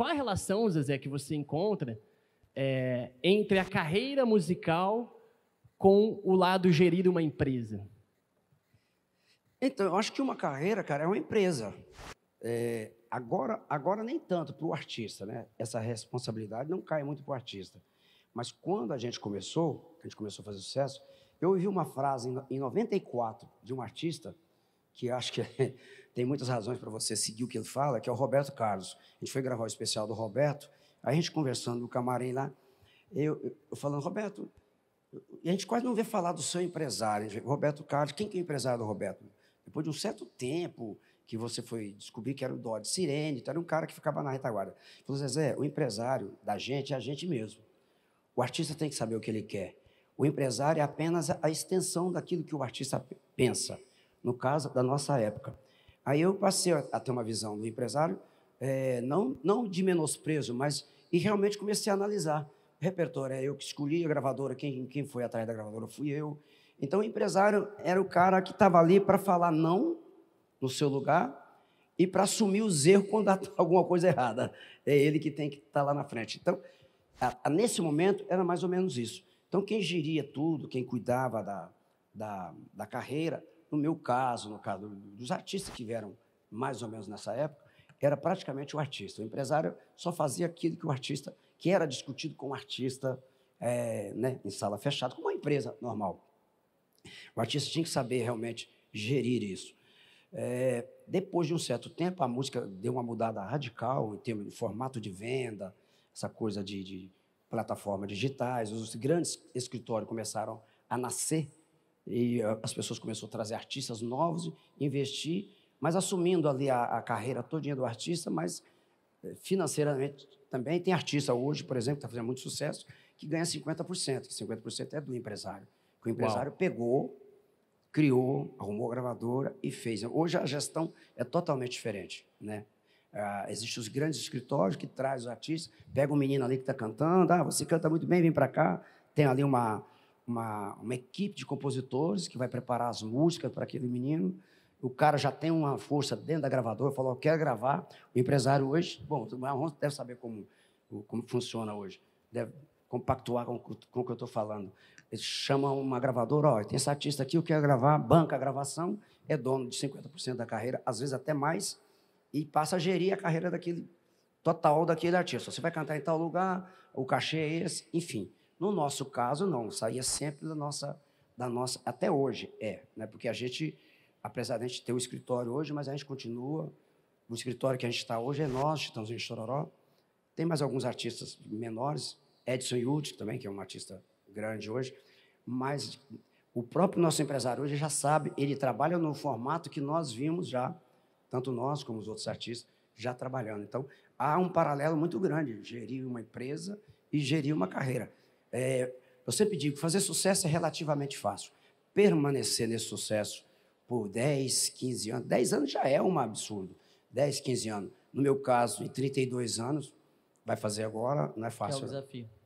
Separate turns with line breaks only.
qual a relação, Zezé, que você encontra é, entre a carreira musical com o lado gerir uma empresa? Então, eu acho que uma carreira, cara, é uma empresa. É, agora, agora nem tanto para o artista, né? Essa responsabilidade não cai muito para o artista. Mas quando a gente começou, a gente começou a fazer sucesso, eu ouvi uma frase em, em 94 de um artista que acho que tem muitas razões para você seguir o que ele fala, que é o Roberto Carlos. A gente foi gravar o especial do Roberto, a gente conversando no camarim lá, eu, eu, falando, Roberto, e a gente quase não vê falar do seu empresário, gente, Roberto Carlos, quem que é o empresário do Roberto? Depois de um certo tempo que você foi descobrir que era o Dodge Sirene, então era um cara que ficava na retaguarda. Ele falou, Zezé, o empresário da gente é a gente mesmo. O artista tem que saber o que ele quer. O empresário é apenas a extensão daquilo que o artista pensa no caso da nossa época. Aí eu passei a ter uma visão do empresário, é, não, não de menosprezo, mas e realmente comecei a analisar. O repertório é eu que escolhi a gravadora, quem, quem foi atrás da gravadora fui eu. Então o empresário era o cara que estava ali para falar não no seu lugar e para assumir os erros quando há alguma coisa errada. É ele que tem que estar tá lá na frente. Então, a, a, nesse momento, era mais ou menos isso. Então, quem geria tudo, quem cuidava da, da, da carreira, no meu caso, no caso dos artistas que vieram mais ou menos nessa época, era praticamente o artista. O empresário só fazia aquilo que o artista, que era discutido com o artista é, né, em sala fechada, como uma empresa normal. O artista tinha que saber realmente gerir isso. É, depois de um certo tempo, a música deu uma mudada radical em termos de formato de venda, essa coisa de, de plataformas digitais, os grandes escritórios começaram a nascer e ah, as pessoas começaram a trazer artistas novos, investir, mas assumindo ali a, a carreira todinha do artista, mas eh, financeiramente também tem artista hoje, por exemplo, que está fazendo muito sucesso, que ganha 50%, que 50% é do empresário. Que o empresário Uau. pegou, criou, arrumou a gravadora e fez. Hoje a gestão é totalmente diferente, né? Ah, existem os grandes escritórios que traz os artistas, pega o um menino ali que está cantando, ah, você canta muito bem, vem para cá. Tem ali uma, uma, uma equipe de compositores que vai preparar as músicas para aquele menino. O cara já tem uma força dentro da gravadora, falou, quero gravar. O empresário hoje, bom, o deve saber como, como funciona hoje, deve compactuar com, com o que eu estou falando. Eles chamam uma gravadora, ó, tem esse artista aqui, eu quero gravar, banca a gravação, é dono de 50% da carreira, às vezes até mais, e passa a gerir a carreira daquele total daquele artista. Você vai cantar em tal lugar, o cachê é esse, enfim. No nosso caso, não, saía sempre da nossa, da nossa até hoje é, né? porque a gente, apesar de a gente ter o um escritório hoje, mas a gente continua, o escritório que a gente está hoje é nós, estamos em Chororó, tem mais alguns artistas menores, Edson Yud também, que é um artista grande hoje, mas o próprio nosso empresário hoje já sabe, ele trabalha no formato que nós vimos já, tanto nós como os outros artistas, já trabalhando. Então, há um paralelo muito grande, gerir uma empresa e gerir uma carreira. É, eu sempre digo, fazer sucesso é relativamente fácil. Permanecer nesse sucesso por 10, 15 anos, 10 anos já é um absurdo. 10, 15 anos. No meu caso, em 32 anos, vai fazer agora, não é fácil. É um desafio.